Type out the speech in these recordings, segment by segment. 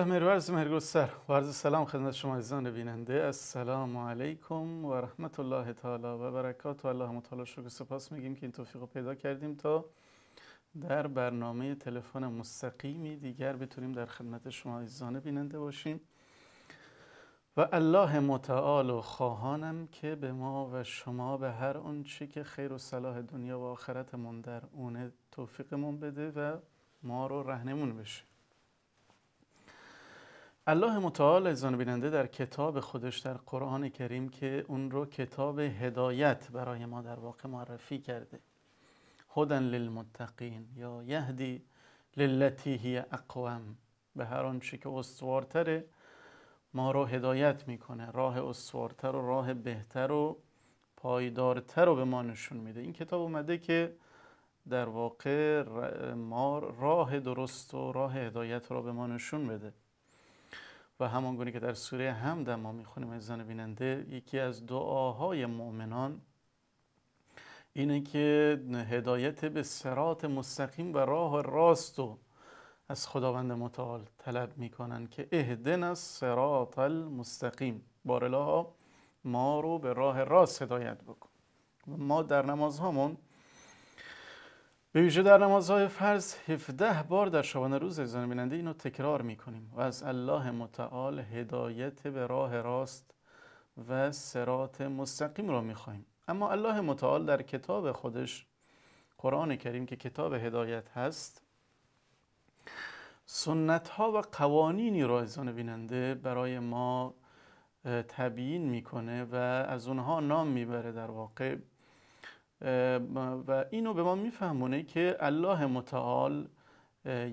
الله مرورز مرگستر و عرض سلام خدمت شما عزیزان بیننده السلام علیکم و رحمت الله تعالی و برکات و الله متعالی شکر سپاس میگیم که این توفیق رو پیدا کردیم تا در برنامه تلفن مستقیمی دیگر بتونیم در خدمت شما عزیزان بیننده باشیم و الله متعال و خواهانم که به ما و شما به هر چی که خیر و صلاح دنیا و آخرتمون در اونه توفیقمون بده و ما رو رهنمون بشه الله متعال ازان بیننده در کتاب خودش در قرآن کریم که اون رو کتاب هدایت برای ما در واقع معرفی کرده هدن للمتقین یا یهدی للتی هی اقوام به هر آنچه که استوارتر ما رو هدایت میکنه راه استوارتر و راه بهتر و پایدارتر رو به ما نشون میده این کتاب اومده که در واقع ما راه درست و راه هدایت رو به ما نشون بده و همان گونه که در سوره در ما میخونیم عزیزان بیننده یکی از دعاهای مؤمنان اینه که هدایت به سرات مستقیم و راه راست و از خداوند متعال طلب میکنن که اهدن از سرات المستقیم بارلاها ما رو به راه راست هدایت بکن ما در نمازهامون، به ویژه در نمازهای فرض 17 بار در شبانه روز ازان بیننده اینو تکرار میکنیم و از الله متعال هدایت به راه راست و سرات مستقیم را میخواهیم اما الله متعال در کتاب خودش قرآن کریم که کتاب هدایت هست سنت ها و قوانینی را ازان بیننده برای ما تبیین میکنه و از اونها نام میبره در واقع و اینو به ما میفهمونه که الله متعال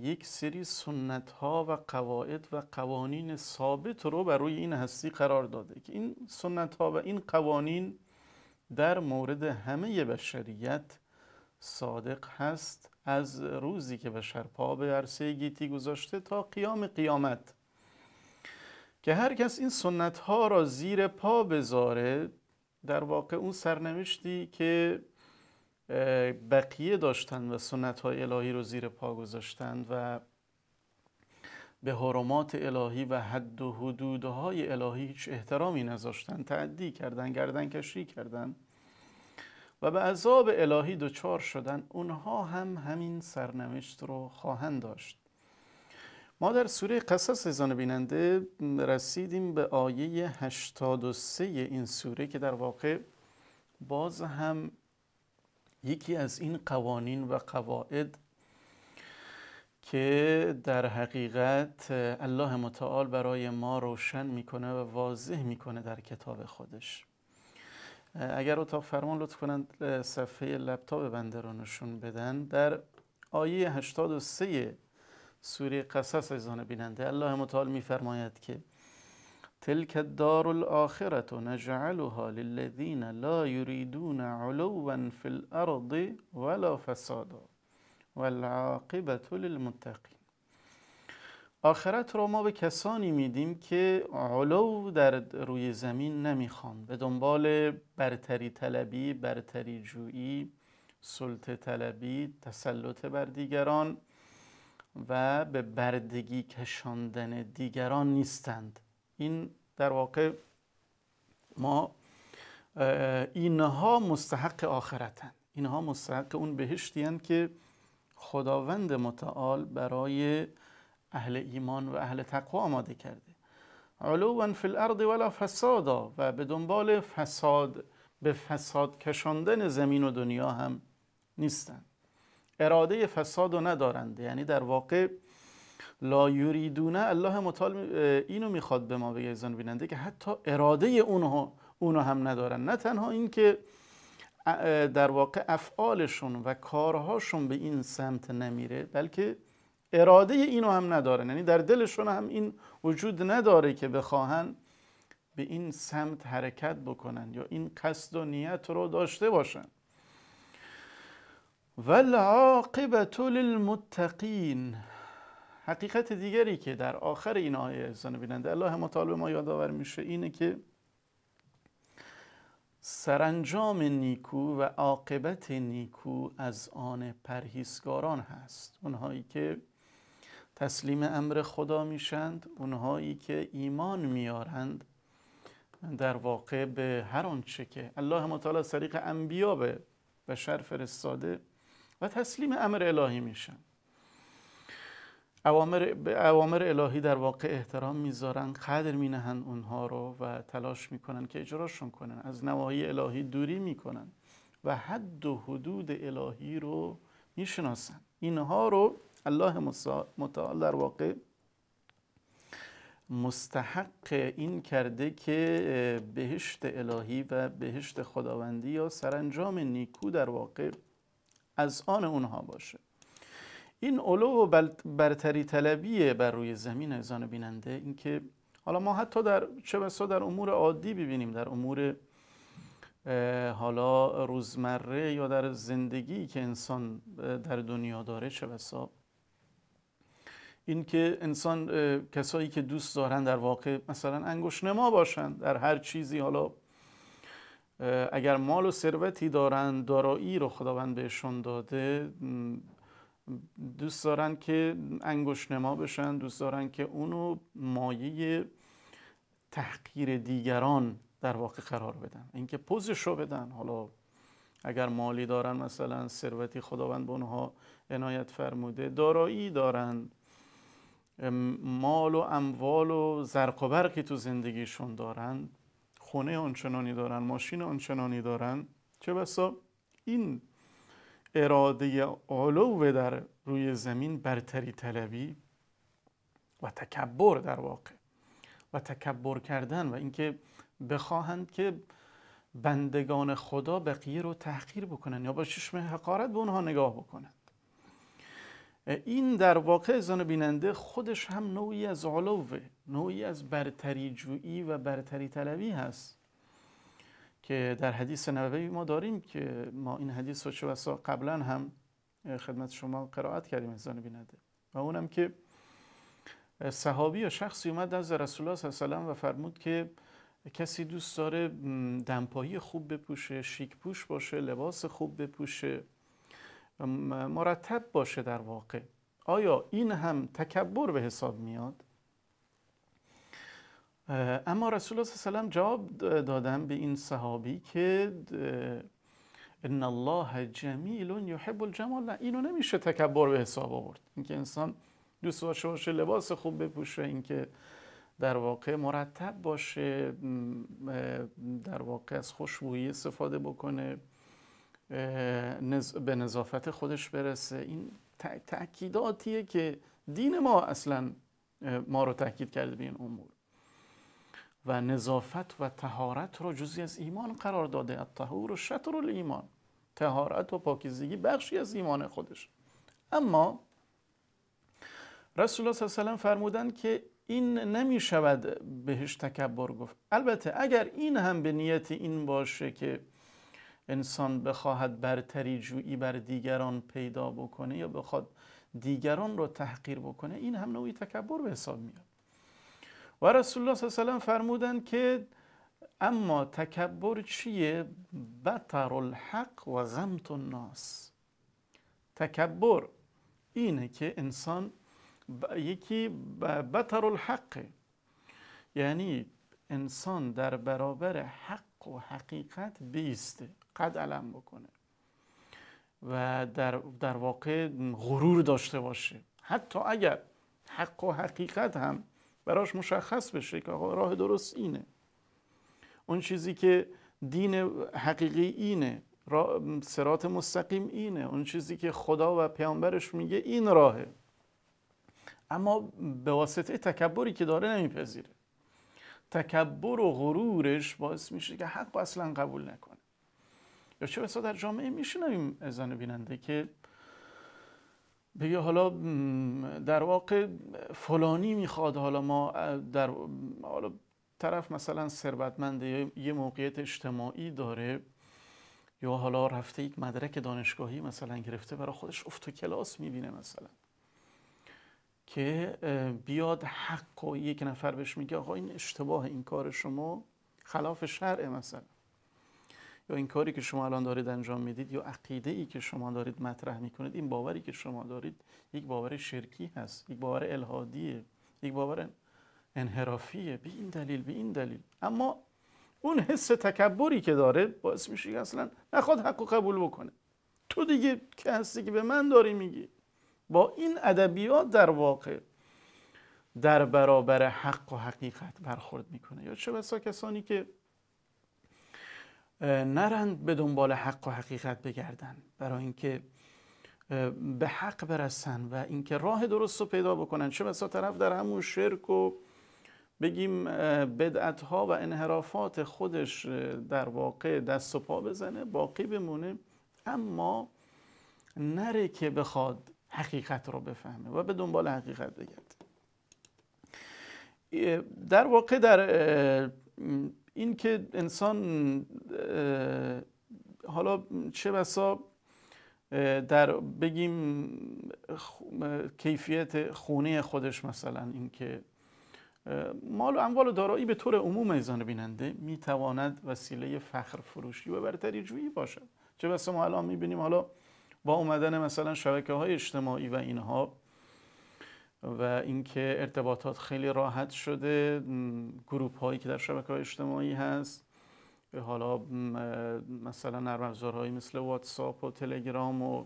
یک سری سنت ها و قواعد و قوانین ثابت رو بر روی این هستی قرار داده که این سنت ها و این قوانین در مورد همه بشریت صادق هست از روزی که بشر پا به عرصه گیتی گذاشته تا قیام قیامت که هر کس این سنت ها را زیر پا بذاره در واقع اون سرنوشتی که بقیه داشتن و سنت های الهی رو زیر پا گذاشتن و به حرمات الهی و حد و حدودهای الهی هیچ احترامی نذاشتن تعدی کردن گردن کشی کردن و به عذاب الهی دچار شدن اونها هم همین سرنوشت رو خواهند داشت ما در سوره قصص ایزان بیننده رسیدیم به آیه 83 این سوره که در واقع باز هم یکی از این قوانین و قواعد که در حقیقت الله متعال برای ما روشن میکنه و واضح میکنه در کتاب خودش اگر اتاق فرمان لطف کنند صفحه لپتاپ بنده رو نشون بدن در آیه 83 سوره قصص ایزان بیننده الله متعال میفرماید که تلك الدار الآخرة نجعلها للذين لا يريدون علوا في الأرض ولا فسادا والعاقبة للمتقين آخرت رو ما به کسانی میدیم که علو در روی زمین نمیخوان به دنبال برتری طلبی، برتری جویی، سلطه طلبی، تسلط بر دیگران و به بردگی کشاندن دیگران نیستند این در واقع ما اینها مستحق آخرتن اینها مستحق اون بهشتی که خداوند متعال برای اهل ایمان و اهل تقوا آماده کرده علوا فی الارض ولا فسادا و به دنبال فساد به فساد کشاندن زمین و دنیا هم نیستند اراده فساد رو ندارند یعنی در واقع لا یریدونه الله مطال اینو میخواد به ما بگه ایزان بیننده که حتی اراده اونها اونو هم ندارن نه تنها اینکه در واقع افعالشون و کارهاشون به این سمت نمیره بلکه اراده اینو هم ندارن یعنی در دلشون هم این وجود نداره که بخواهن به این سمت حرکت بکنن یا این قصد و نیت رو داشته باشن و للمتقین حقیقت دیگری که در آخر این آیه احسان بیننده الله مطالب ما یادآور میشه اینه که سرانجام نیکو و عاقبت نیکو از آن پرهیزگاران هست اونهایی که تسلیم امر خدا میشند اونهایی که ایمان میارند در واقع به هر آنچه که الله مطالب سریق طریق انبیا به بشر فرستاده و تسلیم امر الهی میشن اوامر اوامر الهی در واقع احترام میذارن قدر مینهن اونها رو و تلاش میکنن که اجراشون کنن از نواهی الهی دوری میکنن و حد و حدود الهی رو میشناسن اینها رو الله متعال در واقع مستحق این کرده که بهشت الهی و بهشت خداوندی یا سرانجام نیکو در واقع از آن اونها باشه این علو و برتری طلبی بر روی زمین ازان بیننده اینکه حالا ما حتی در چه بسا در امور عادی ببینیم در امور حالا روزمره یا در زندگی که انسان در دنیا داره چه بسا اینکه انسان کسایی که دوست دارن در واقع مثلا انگوش نما باشن در هر چیزی حالا اگر مال و ثروتی دارن دارایی رو خداوند بهشون داده دوست دارن که انگشنما بشن دوست دارن که اونو مایه تحقیر دیگران در واقع قرار بدن اینکه پوزش رو بدن حالا اگر مالی دارن مثلا ثروتی خداوند به اونها عنایت فرموده دارایی دارن مال و اموال و زرق و برقی تو زندگیشون دارن خونه آنچنانی دارن ماشین آنچنانی دارن چه بسا این اراده علو در روی زمین برتری طلبی و تکبر در واقع و تکبر کردن و اینکه بخواهند که بندگان خدا بقیه رو تحقیر بکنن یا با چشم حقارت به اونها نگاه بکنند این در واقع زن بیننده خودش هم نوعی از علوه نوعی از برتری جویی و برتری طلبی هست که در حدیث نبوی ما داریم که ما این حدیث رو چه قبلا هم خدمت شما قرائت کردیم انسان بیننده و اونم که صحابی یا شخصی اومد از رسول الله صلی الله و فرمود که کسی دوست داره دمپایی خوب بپوشه شیک پوش باشه لباس خوب بپوشه مرتب باشه در واقع آیا این هم تکبر به حساب میاد اما رسول الله صلی الله جواب دادن به این صحابی که ان الله جمیل یحب الجمال اینو نمیشه تکبر به حساب آورد اینکه انسان دوست باشه باشه لباس خوب بپوشه اینکه در واقع مرتب باشه در واقع از خوشبویی استفاده بکنه به نظافت خودش برسه این تأکیداتیه که دین ما اصلا ما رو تاکید کرده به این امور و نظافت و تهارت رو جزی از ایمان قرار داده الطهور و شطر ایمان تهارت و پاکیزگی بخشی از ایمان خودش اما رسول الله صلی الله علیه فرمودند که این نمی شود بهش تکبر گفت البته اگر این هم به نیت این باشه که انسان بخواهد برتری جویی بر دیگران پیدا بکنه یا بخواد دیگران رو تحقیر بکنه این هم نوعی تکبر به حساب میاد و رسول الله صلی الله علیه و فرمودند که اما تکبر چیه بطر الحق و غمت الناس تکبر اینه که انسان یکی بطر الحق یعنی انسان در برابر حق و حقیقت بیسته قد علم بکنه و در, در واقع غرور داشته باشه حتی اگر حق و حقیقت هم براش مشخص بشه که راه درست اینه اون چیزی که دین حقیقی اینه سرات مستقیم اینه اون چیزی که خدا و پیامبرش میگه این راهه اما به واسطه تکبری که داره نمیپذیره تکبر و غرورش باعث میشه که حق اصلا قبول نکنه یا چه بسا در جامعه میشنویم ازانو بیننده که بگه حالا در واقع فلانی میخواد حالا ما در حالا طرف مثلا ثروتمنده یه موقعیت اجتماعی داره یا حالا رفته یک مدرک دانشگاهی مثلا گرفته برای خودش افت و کلاس میبینه مثلا که بیاد حق و یک نفر بهش میگه آقا این اشتباه این کار شما خلاف شرع مثلا یا این کاری که شما الان دارید انجام میدید یا عقیده ای که شما دارید مطرح میکنید این باوری که شما دارید یک باور شرکی هست یک باور الهادیه یک باور انحرافیه به این دلیل به این دلیل اما اون حس تکبری که داره باعث میشه که اصلا نخواد حق و قبول بکنه تو دیگه که هستی که به من داری میگی با این ادبیات در واقع در برابر حق و حقیقت برخورد میکنه یا چه کسانی که نرند به دنبال حق و حقیقت بگردن برای اینکه به حق برسن و اینکه راه درست رو پیدا بکنن چه بسا طرف در همون شرک و بگیم بدعت ها و انحرافات خودش در واقع دست و پا بزنه باقی بمونه اما نره که بخواد حقیقت رو بفهمه و به دنبال حقیقت بگرد در واقع در این که انسان حالا چه بسا در بگیم کیفیت خونه خودش مثلا اینکه مال و اموال و دارایی به طور عموم ایزان بیننده میتواند وسیله فخر فروشی و برتری جویی باشد چه بسا ما الان میبینیم حالا با اومدن مثلا شبکه های اجتماعی و اینها و اینکه ارتباطات خیلی راحت شده گروپ هایی که در شبکه های اجتماعی هست حالا مثلا نرم افزارهایی مثل واتساپ و تلگرام و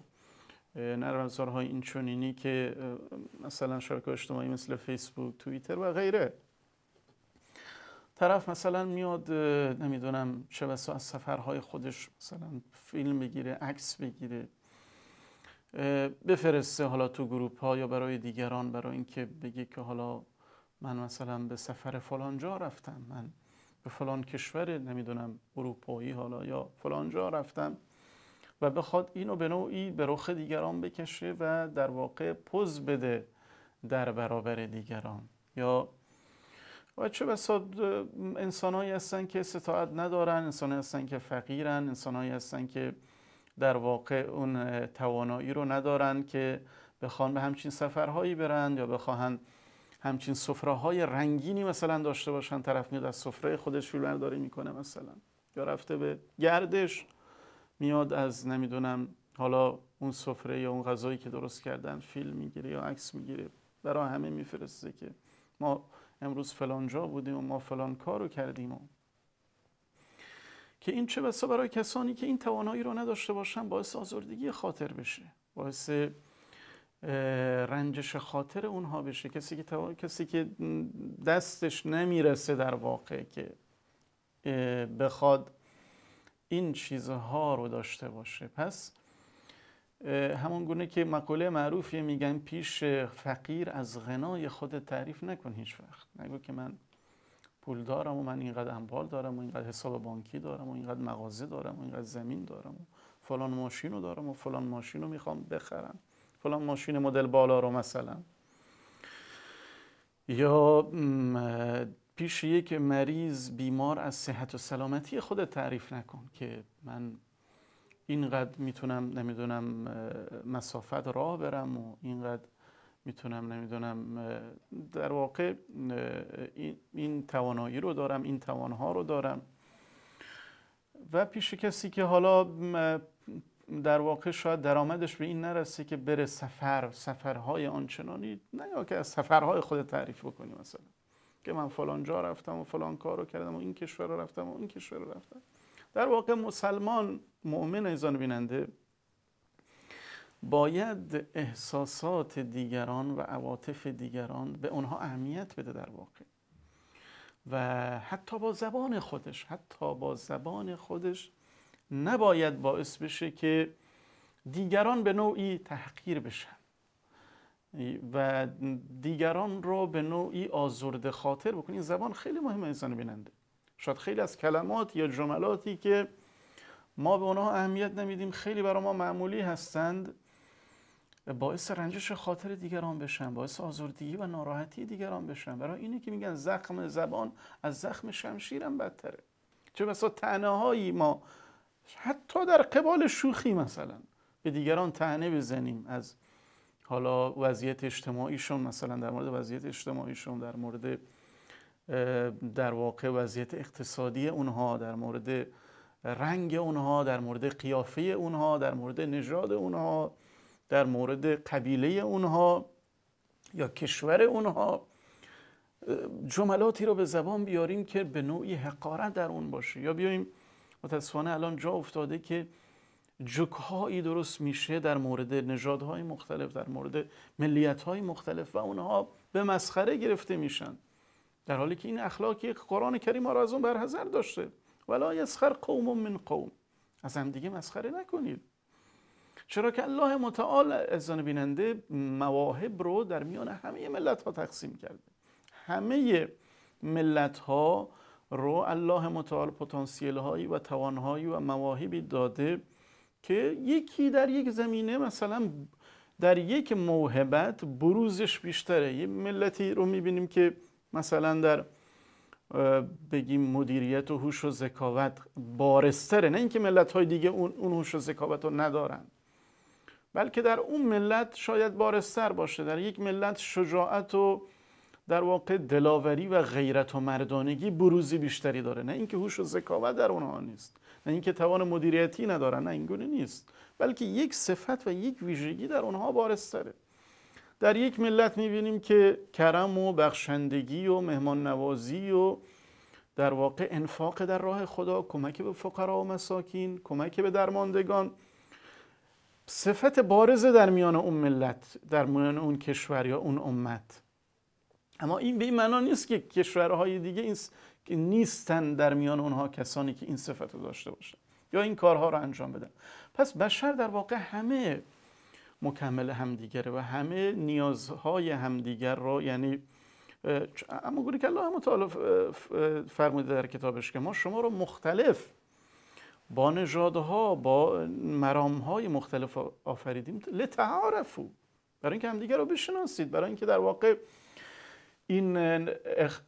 نرم افزارهای این که مثلا شبکه اجتماعی مثل فیسبوک توییتر و غیره طرف مثلا میاد نمیدونم چه بسا از سفرهای خودش مثلا فیلم بگیره عکس بگیره بفرسته حالا تو گروپ ها یا برای دیگران برای اینکه بگه که حالا من مثلا به سفر فلان جا رفتم من به فلان کشور نمیدونم اروپایی حالا یا فلان جا رفتم و بخواد اینو به نوعی به رخ دیگران بکشه و در واقع پوز بده در برابر دیگران یا و چه بسا هایی هستن که ستاعت ندارن هایی هستن که فقیرن انسانهایی هستن که در واقع اون توانایی رو ندارن که بخوان به همچین سفرهایی برن یا بخواهن همچین سفره رنگینی مثلا داشته باشن طرف میاد از سفره خودش فیلم برداری میکنه مثلا یا رفته به گردش میاد از نمیدونم حالا اون سفره یا اون غذایی که درست کردن فیلم میگیره یا عکس میگیره برای همه میفرسته که ما امروز فلان جا بودیم و ما فلان کارو کردیم و که این چه بسا برای کسانی که این توانایی رو نداشته باشن باعث آزردگی خاطر بشه باعث رنجش خاطر اونها بشه کسی که, کسی که دستش نمیرسه در واقع که بخواد این چیزها رو داشته باشه پس همون گونه که مقوله معروفی میگن پیش فقیر از غنای خود تعریف نکن هیچ وقت نگو که من پول دارم و من اینقدر اموال دارم و اینقدر حساب بانکی دارم و اینقدر مغازه دارم و اینقدر زمین دارم و فلان ماشین رو دارم و فلان ماشین رو میخوام بخرم فلان ماشین مدل بالا رو مثلا یا پیش یک مریض بیمار از صحت و سلامتی خود تعریف نکن که من اینقدر میتونم نمیدونم مسافت راه برم و اینقدر میتونم نمیدونم در واقع این توانایی رو دارم این توانها رو دارم و پیش کسی که حالا در واقع شاید درآمدش به این نرسه که بره سفر سفرهای آنچنانی نه یا که از سفرهای خود تعریف بکنی مثلا که من فلان جا رفتم و فلان کار رو کردم و این کشور رو رفتم و این کشور رو رفتم در واقع مسلمان مؤمن ایزان بیننده باید احساسات دیگران و عواطف دیگران به اونها اهمیت بده در واقع و حتی با زبان خودش حتی با زبان خودش نباید باعث بشه که دیگران به نوعی تحقیر بشن و دیگران رو به نوعی آزرده خاطر این زبان خیلی مهم انسان بیننده شاید خیلی از کلمات یا جملاتی که ما به اونها اهمیت نمیدیم خیلی برای ما معمولی هستند باعث رنجش خاطر دیگران بشن باعث آزردگی و ناراحتی دیگران بشن برای اینه که میگن زخم زبان از زخم شمشیرم بدتره چه بسا تنهایی ما حتی در قبال شوخی مثلا به دیگران تنه بزنیم از حالا وضعیت اجتماعیشون مثلا در مورد وضعیت اجتماعیشون در مورد در واقع وضعیت اقتصادی اونها در مورد رنگ اونها در مورد قیافه اونها در مورد نژاد اونها در مورد قبیله اونها یا کشور اونها جملاتی رو به زبان بیاریم که به نوعی حقارت در اون باشه یا بیایم متاسفانه الان جا افتاده که جکهایی درست میشه در مورد نژادهای مختلف در مورد ملیتهای مختلف و اونها به مسخره گرفته میشن در حالی که این اخلاقی قرآن کریم ما را از اون برحضر داشته ولا یسخر قوم من قوم از هم دیگه مسخره نکنید چرا که الله متعال ازان بیننده مواهب رو در میان همه ملت ها تقسیم کرده همه ملت ها رو الله متعال پتانسیل هایی و توان و مواهبی داده که یکی در یک زمینه مثلا در یک موهبت بروزش بیشتره یه ملتی رو میبینیم که مثلا در بگیم مدیریت و هوش و ذکاوت بارستره نه اینکه ملت های دیگه اون هوش و ذکاوت رو ندارن بلکه در اون ملت شاید بارستر باشه در یک ملت شجاعت و در واقع دلاوری و غیرت و مردانگی بروزی بیشتری داره نه اینکه هوش و ذکاوت در اونها نیست نه اینکه توان مدیریتی ندارن نه اینگونه نیست بلکه یک صفت و یک ویژگی در اونها بارستره در یک ملت میبینیم که کرم و بخشندگی و مهمان نوازی و در واقع انفاق در راه خدا کمک به فقرا و مساکین کمک به درماندگان صفت بارزه در میان اون ملت در میان اون کشور یا اون امت اما این به این معنا نیست که کشورهای دیگه این نیستن در میان اونها کسانی که این صفت رو داشته باشن یا این کارها رو انجام بدن پس بشر در واقع همه مکمل همدیگره و همه نیازهای همدیگر را یعنی اما گوری که الله هم فرموده در کتابش که ما شما رو مختلف با نژادها با مرام های مختلف آفریدیم لتعارفو برای اینکه همدیگه رو بشناسید برای اینکه در واقع این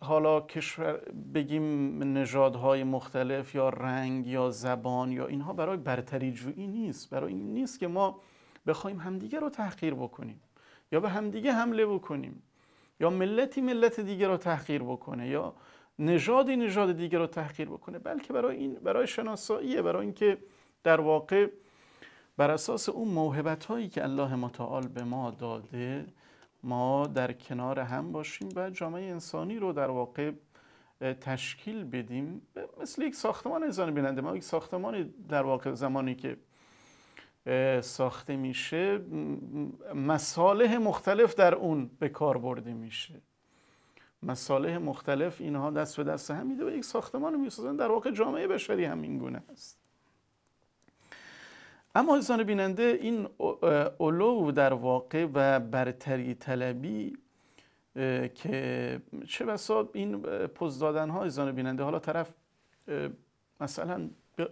حالا کشور بگیم نژادهای مختلف یا رنگ یا زبان یا اینها برای برتری جویی نیست برای این نیست که ما بخوایم همدیگه رو تحقیر بکنیم یا به همدیگه حمله بکنیم یا ملتی ملت دیگه رو تحقیر بکنه یا نژادی نژاد دیگر رو تحقیر بکنه بلکه برای این برای شناساییه برای اینکه در واقع بر اساس اون موهبت هایی که الله متعال به ما داده ما در کنار هم باشیم و جامعه انسانی رو در واقع تشکیل بدیم مثل یک ساختمان انسان بیننده ما یک ساختمان در واقع زمانی که ساخته میشه مصالح مختلف در اون به کار برده میشه مصالح مختلف اینها دست به دست هم میده و یک ساختمان میسازن در واقع جامعه بشری همین گونه است اما انسان بیننده این اولو در واقع و برتری طلبی که چه بسا این پوز دادن ها بیننده حالا طرف مثلا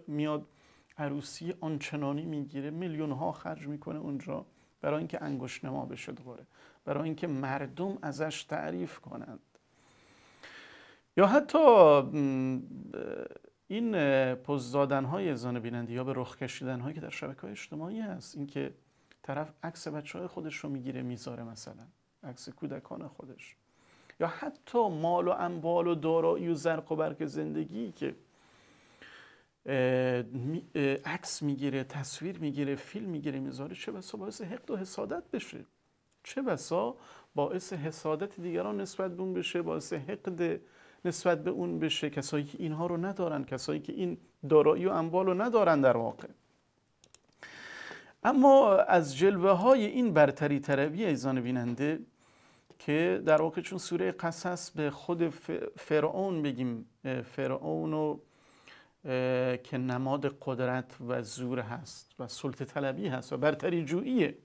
میاد عروسی آنچنانی میگیره میلیون ها خرج میکنه اونجا برای اینکه انگشت نما بشه دوباره برای اینکه مردم ازش تعریف کنند یا حتی این پوز دادن های زن بینندی یا به رخ کشیدن هایی که در شبکه های اجتماعی هست اینکه طرف عکس بچه های خودش رو میگیره میذاره مثلا عکس کودکان خودش یا حتی مال و اموال و دارایی و زرق و برق زندگی که عکس میگیره تصویر میگیره فیلم میگیره میذاره چه بسا باعث حقد و حسادت بشه چه بسا باعث حسادت دیگران نسبت به اون بشه باعث حقد نسبت به اون بشه کسایی که اینها رو ندارن کسایی که این دارایی و اموال رو ندارن در واقع اما از جلوه های این برتری تربیه ایزان بیننده که در واقع چون سوره قصص به خود فرعون بگیم فرعون و که نماد قدرت و زور هست و سلطه طلبی هست و برتری جوییه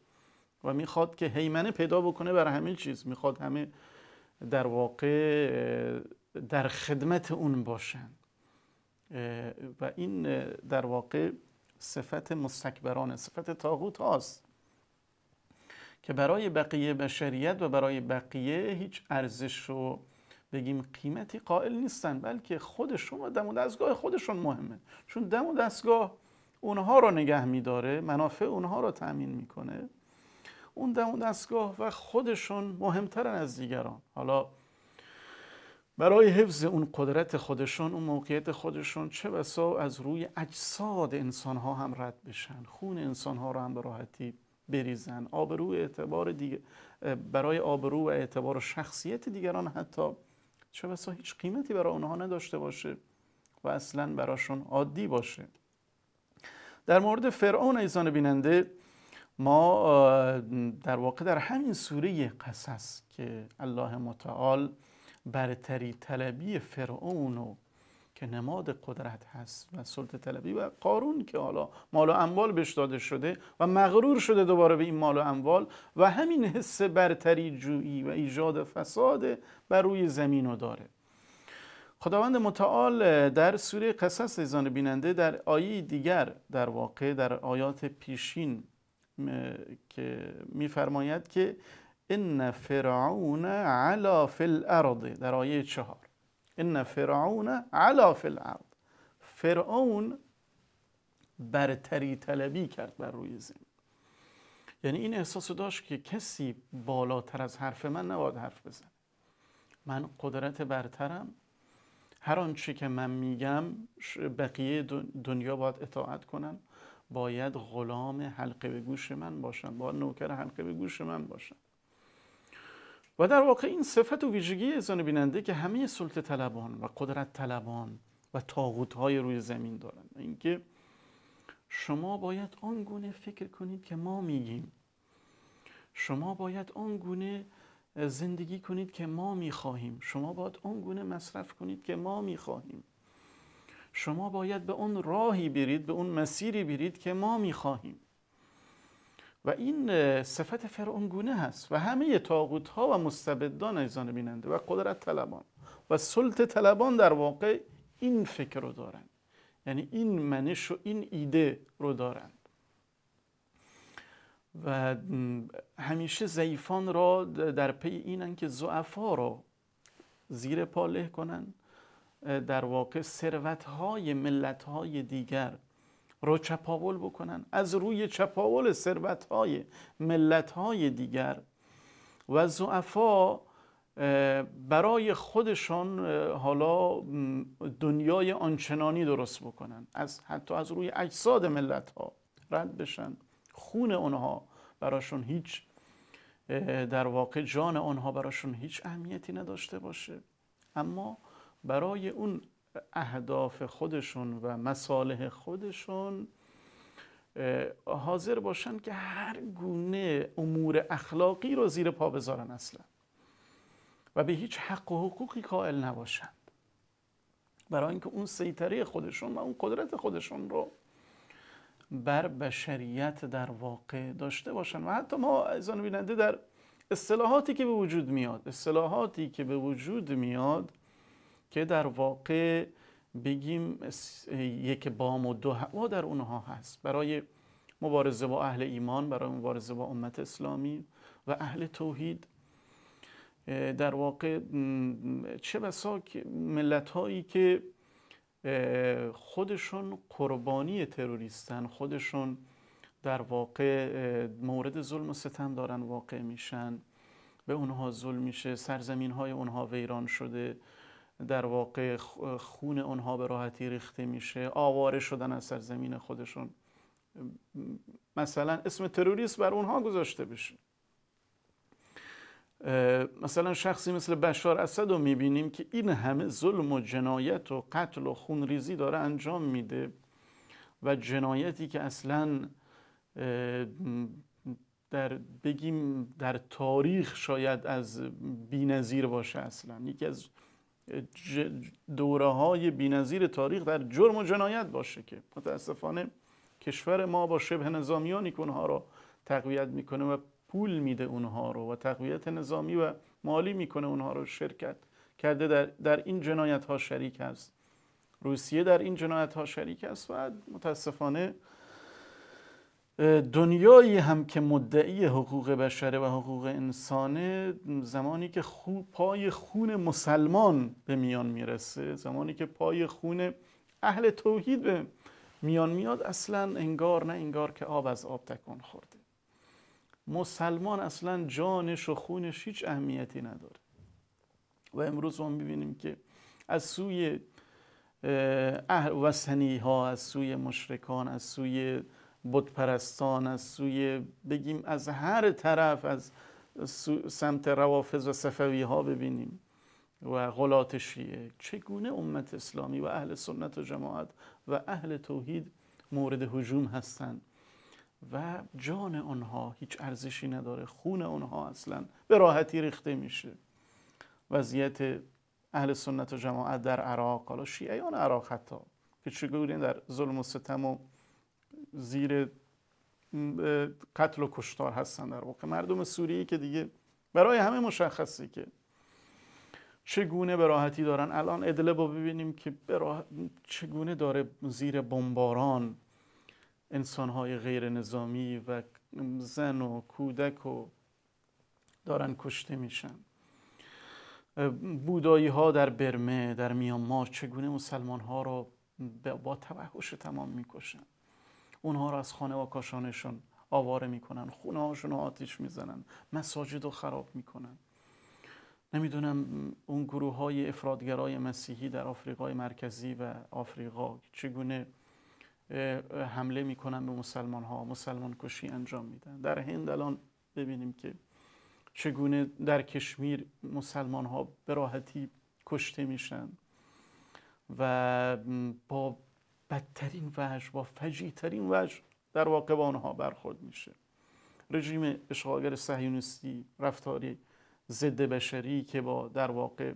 و میخواد که هیمنه پیدا بکنه بر همه چیز میخواد همه در واقع در خدمت اون باشن و این در واقع صفت مستکبران صفت تاغوت هاست که برای بقیه بشریت و برای بقیه هیچ ارزش و بگیم قیمتی قائل نیستن بلکه خودشون و دم و دستگاه خودشون مهمه چون دم و دستگاه اونها رو نگه میداره منافع اونها رو تأمین میکنه اون دم و دستگاه و خودشون مهمترن از دیگران حالا برای حفظ اون قدرت خودشون، اون موقعیت خودشان چه بسا از روی اجساد انسان ها هم رد بشن خون انسان ها رو هم به راحتی بریزن آبرو اعتبار دیگر برای آبرو و اعتبار شخصیت دیگران حتی چه بسا هیچ قیمتی برای اونها نداشته باشه و اصلا براشون عادی باشه در مورد فرعون ایزان بیننده ما در واقع در همین سوره قصص که الله متعال برتری طلبی فرعون و که نماد قدرت هست و سلطه طلبی و قارون که حالا مال و اموال بهش داده شده و مغرور شده دوباره به این مال و اموال و همین حس برتری جویی و ایجاد فساد بر روی زمین رو داره خداوند متعال در سوره قصص ایزان بیننده در آیه دیگر در واقع در آیات پیشین که میفرماید که ان فرعون علا فی الارض در آیه چهار ان فرعون علا فی الارض فرعون برتری طلبی کرد بر روی زمین یعنی این احساس داشت که کسی بالاتر از حرف من نباید حرف بزنه من قدرت برترم هر آنچه که من میگم بقیه دنیا باید اطاعت کنن باید غلام حلقه به گوش من باشن باید نوکر حلقه به گوش من باشن و در واقع این صفت و ویژگی ازان بیننده که همه سلطه طلبان و قدرت طلبان و تاغوت های روی زمین دارند اینکه شما باید گونه فکر کنید که ما میگیم شما باید گونه زندگی کنید که ما میخواهیم شما باید گونه مصرف کنید که ما میخواهیم شما باید به اون راهی برید به اون مسیری برید که ما میخواهیم و این صفت فرعونگونه هست و همه تاغوت ها و مستبدان ایزان بیننده و قدرت طلبان و سلطه طلبان در واقع این فکر رو دارند یعنی این منش و این ایده رو دارند و همیشه ضعیفان را در پی اینن که زعفا را زیر پاله کنند در واقع ثروت های ملت های دیگر رو چپاول بکنن از روی چپاول ثروت های ملت های دیگر و زعفا برای خودشان حالا دنیای آنچنانی درست بکنن از حتی از روی اجساد ملت ها رد بشن خون آنها براشون هیچ در واقع جان آنها براشون هیچ اهمیتی نداشته باشه اما برای اون اهداف خودشون و مصالح خودشون حاضر باشن که هر گونه امور اخلاقی رو زیر پا بذارن اصلا و به هیچ حق و حقوقی قائل نباشند برای اینکه اون سیطره خودشون و اون قدرت خودشون رو بر بشریت در واقع داشته باشن و حتی ما ازان بیننده در اصطلاحاتی که به وجود میاد اصطلاحاتی که به وجود میاد که در واقع بگیم یک بام و دو هوا در اونها هست برای مبارزه با اهل ایمان برای مبارزه با امت اسلامی و اهل توحید در واقع چه بسا ملت هایی که خودشون قربانی تروریستن خودشون در واقع مورد ظلم و ستم دارن واقع میشن به اونها ظلم میشه سرزمین های اونها ویران شده در واقع خون اونها به راحتی ریخته میشه آواره شدن از سرزمین خودشون مثلا اسم تروریست بر اونها گذاشته بشه مثلا شخصی مثل بشار اسد رو میبینیم که این همه ظلم و جنایت و قتل و خون ریزی داره انجام میده و جنایتی که اصلا در بگیم در تاریخ شاید از بینظیر باشه اصلا یکی از دوره های بینظیر تاریخ در جرم و جنایت باشه که متاسفانه کشور ما با شبه نظامیانی که اونها را تقویت میکنه و پول میده اونها رو و تقویت نظامی و مالی میکنه اونها رو شرکت کرده در, در این جنایت ها شریک است روسیه در این جنایت ها شریک است و متاسفانه دنیایی هم که مدعی حقوق بشره و حقوق انسانه زمانی که پای خون مسلمان به میان میرسه زمانی که پای خون اهل توحید به میان میاد اصلا انگار نه انگار که آب از آب تکان خورده مسلمان اصلا جانش و خونش هیچ اهمیتی نداره و امروز هم میبینیم که از سوی اهل وسنی ها از سوی مشرکان از سوی پرستان از سوی بگیم از هر طرف از سمت روافظ و صفوی ها ببینیم و غلات شیعه چگونه امت اسلامی و اهل سنت و جماعت و اهل توحید مورد هجوم هستند و جان آنها هیچ ارزشی نداره خون آنها اصلا به راحتی ریخته میشه وضعیت اهل سنت و جماعت در عراق حالا شیعیان عراق حتی که چگونه در ظلم و ستم و زیر قتل و کشتار هستن در واقع مردم سوریه که دیگه برای همه مشخصه که چگونه به راحتی دارن الان ادله با ببینیم که براه... چگونه داره زیر بمباران انسانهای غیر نظامی و زن و کودک و دارن کشته میشن بودایی ها در برمه در میانمار چگونه مسلمان ها رو با توحش تمام میکشن اونها رو از خانه و کاشانشون آواره میکنن خونه هاشون رو آتیش میزنن مساجد رو خراب میکنن نمیدونم اون گروه های افرادگرای مسیحی در آفریقای مرکزی و آفریقا چگونه حمله میکنن به مسلمان ها مسلمان کشی انجام میدن در هند الان ببینیم که چگونه در کشمیر مسلمان ها به راحتی کشته میشن و با بدترین وجه با ترین وجه در واقع با آنها برخورد میشه رژیم اشغالگر صهیونیستی رفتاری ضد بشری که با در واقع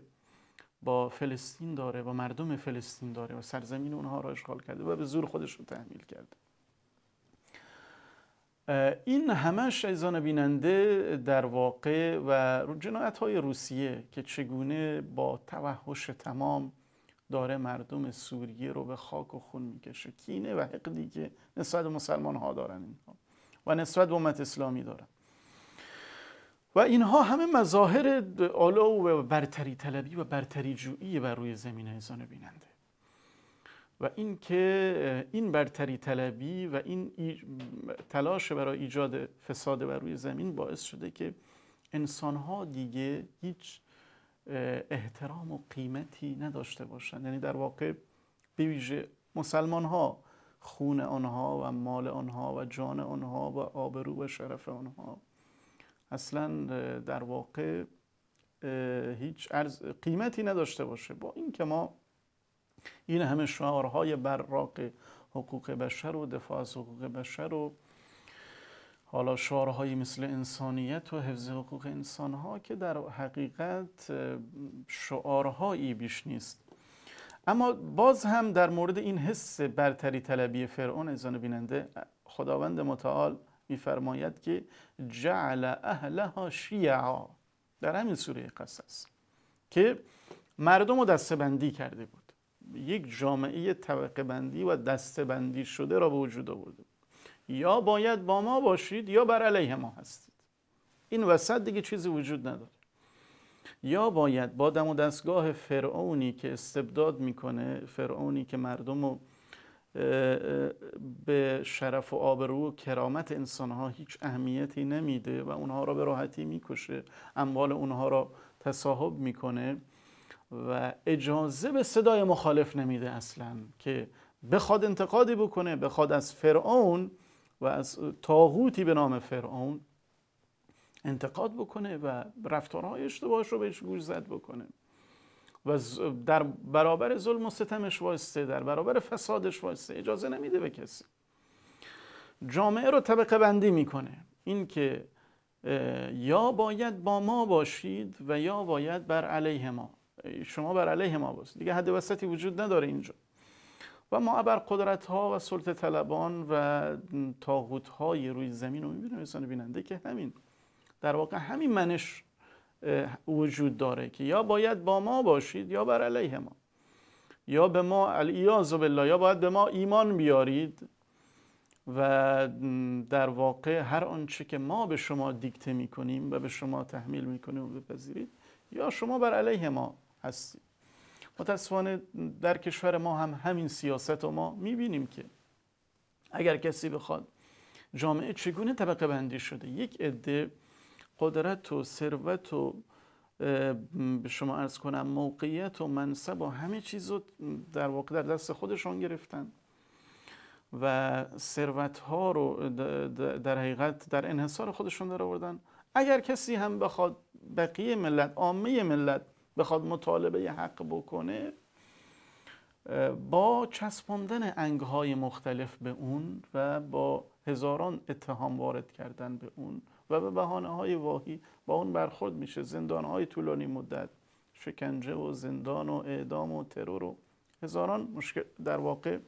با فلسطین داره با مردم فلسطین داره و سرزمین اونها را اشغال کرده و به زور خودش رو تحمیل کرده این همش ایزان بیننده در واقع و جنایت های روسیه که چگونه با توحش تمام داره مردم سوریه رو به خاک و خون میکشه کینه و حقدی که نسبت به مسلمان ها دارن اینها و نسبت به امت اسلامی دارن و اینها همه مظاهر آلو و برتری طلبی و برتری جویی بر روی زمین انسان بیننده و این که این برتری طلبی و این تلاش برای ایجاد فساد بر روی زمین باعث شده که انسان ها دیگه هیچ احترام و قیمتی نداشته باشند یعنی در واقع بیویژه مسلمان ها خون آنها و مال آنها و جان آنها و آبرو و شرف آنها اصلا در واقع هیچ ارز قیمتی نداشته باشه با اینکه ما این همه شعارهای براق حقوق بشر و دفاع از حقوق بشر و حالا شعارهایی مثل انسانیت و حفظ حقوق انسانها که در حقیقت شعارهایی بیش نیست اما باز هم در مورد این حس برتری طلبی فرعون آن بیننده خداوند متعال میفرماید که جعل اهلها شیعا در همین سوره قصص که مردم رو بندی کرده بود یک جامعه طبقه بندی و بندی شده را به وجود آورده یا باید با ما باشید یا بر علیه ما هستید این وسط دیگه چیزی وجود نداره یا باید با دم و دستگاه فرعونی که استبداد میکنه فرعونی که مردم رو به شرف و آبرو و کرامت انسانها هیچ اهمیتی نمیده و اونها را به راحتی میکشه اموال اونها را تصاحب میکنه و اجازه به صدای مخالف نمیده اصلا که بخواد انتقادی بکنه بخواد از فرعون و از تاغوتی به نام فرعون انتقاد بکنه و رفتارهای اشتباهش رو بهش گوش زد بکنه و در برابر ظلم و ستمش واسطه در برابر فسادش واسطه اجازه نمیده به کسی جامعه رو طبقه بندی میکنه اینکه یا باید با ما باشید و یا باید بر علیه ما شما بر علیه ما باشید دیگه حد وسطی وجود نداره اینجا و ما ابر قدرت ها و سلطه طلبان و تاغوت های روی زمین رو میبینیم انسان بیننده که همین در واقع همین منش وجود داره که یا باید با ما باشید یا بر علیه ما یا به ما الیاز بالله یا باید به ما ایمان بیارید و در واقع هر آنچه که ما به شما دیکته میکنیم و به شما تحمیل میکنیم و بپذیرید یا شما بر علیه ما هستید متاسفانه در کشور ما هم همین سیاست و ما میبینیم که اگر کسی بخواد جامعه چگونه طبقه بندی شده یک عده قدرت و ثروت و به شما ارز کنم موقعیت و منصب و همه چیز رو در واقع در دست خودشان گرفتن و ثروت ها رو در حقیقت در انحصار خودشون در آوردن اگر کسی هم بخواد بقیه ملت عامه ملت بخواد مطالبه حق بکنه با چسباندن انگهای مختلف به اون و با هزاران اتهام وارد کردن به اون و به بحانه های واهی با اون برخورد میشه زندان های طولانی مدت شکنجه و زندان و اعدام و ترور و هزاران مشکل در واقع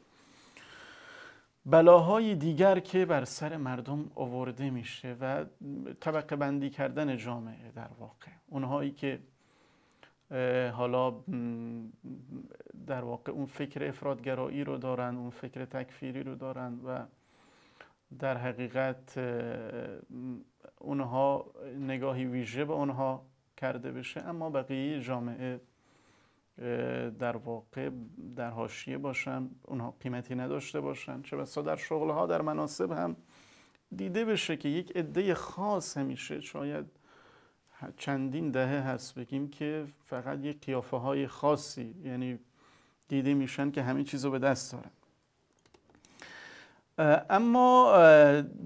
بلاهای دیگر که بر سر مردم آورده میشه و طبقه بندی کردن جامعه در واقع اونهایی که حالا در واقع اون فکر افرادگرایی رو دارن اون فکر تکفیری رو دارن و در حقیقت اونها نگاهی ویژه به اونها کرده بشه اما بقیه جامعه در واقع در حاشیه باشن اونها قیمتی نداشته باشن چه بسا در شغلها در مناسب هم دیده بشه که یک عده خاص همیشه شاید چندین دهه هست بگیم که فقط یه قیافه های خاصی یعنی دیده میشن که همه چیز رو به دست دارن اما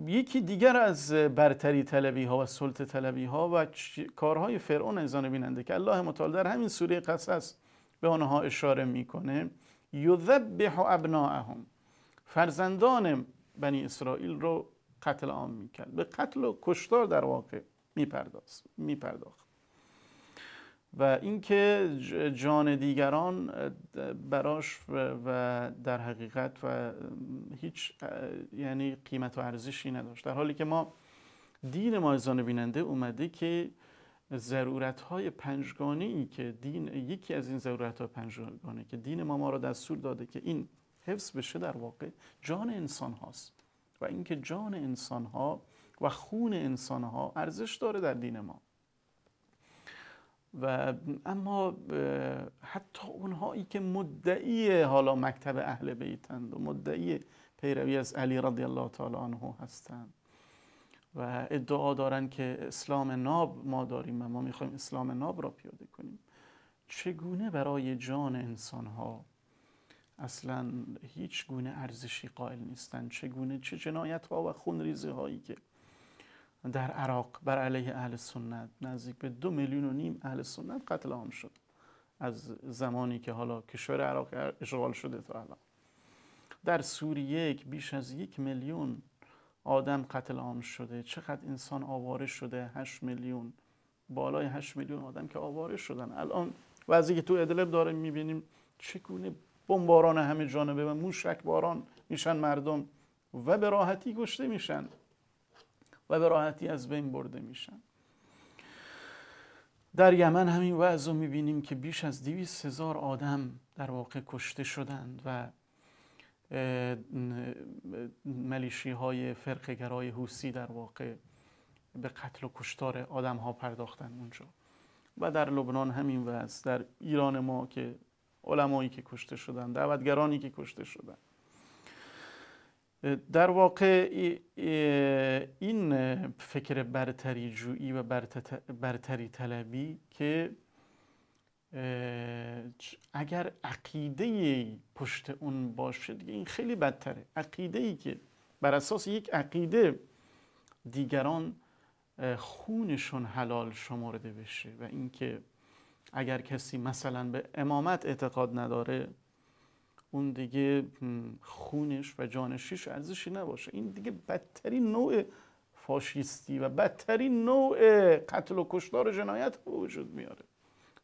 یکی دیگر از برتری طلبی ها و سلطه طلبی ها و کارهای فرعون انسان بیننده که الله متعال در همین سوره قصص به آنها اشاره میکنه یذبح ابناءهم فرزندان بنی اسرائیل رو قتل عام میکرد به قتل و کشتار در واقع میپرداز میپرداخت و اینکه جان دیگران براش و در حقیقت و هیچ یعنی قیمت و ارزشی نداشت در حالی که ما دین ما مایزان بیننده اومده که ضرورت های پنجگانه ای که دین یکی از این ضرورت پنجگانه که دین ما ما را دستور داده که این حفظ بشه در واقع جان انسان هاست و اینکه جان انسان ها و خون انسان ارزش داره در دین ما و اما حتی اونهایی که مدعی حالا مکتب اهل بیتند و مدعی پیروی از علی رضی الله تعالی عنه هستند و ادعا دارن که اسلام ناب ما داریم و ما میخوایم اسلام ناب را پیاده کنیم چگونه برای جان انسانها ها اصلا هیچ گونه ارزشی قائل نیستند چگونه چه جنایت ها و خون ریزی هایی که در عراق بر علیه اهل سنت نزدیک به دو میلیون و نیم اهل سنت قتل عام شد از زمانی که حالا کشور عراق اشغال شده تا الان در سوریه بیش از یک میلیون آدم قتل عام شده چقدر انسان آواره شده هشت میلیون بالای هشت میلیون آدم که آواره شدن الان وضعی که تو ادلب داره میبینیم چگونه بمباران همه جانبه و موشک باران میشن مردم و به راحتی گشته میشن و به راحتی از بین برده میشن در یمن همین وضع رو میبینیم که بیش از دیویست هزار آدم در واقع کشته شدند و ملیشی های فرقگرای حوسی در واقع به قتل و کشتار آدم ها پرداختن اونجا و در لبنان همین وضع در ایران ما که علمایی که کشته شدند دعوتگرانی که کشته شدند در واقع این فکر برتری جویی و برتری طلبی که اگر عقیده پشت اون باشه دیگه این خیلی بدتره عقیده ای که بر اساس یک عقیده دیگران خونشون حلال شمرده بشه و اینکه اگر کسی مثلا به امامت اعتقاد نداره اون دیگه خونش و جانشیش ارزشی نباشه این دیگه بدترین نوع فاشیستی و بدترین نوع قتل و کشتار و جنایت به وجود میاره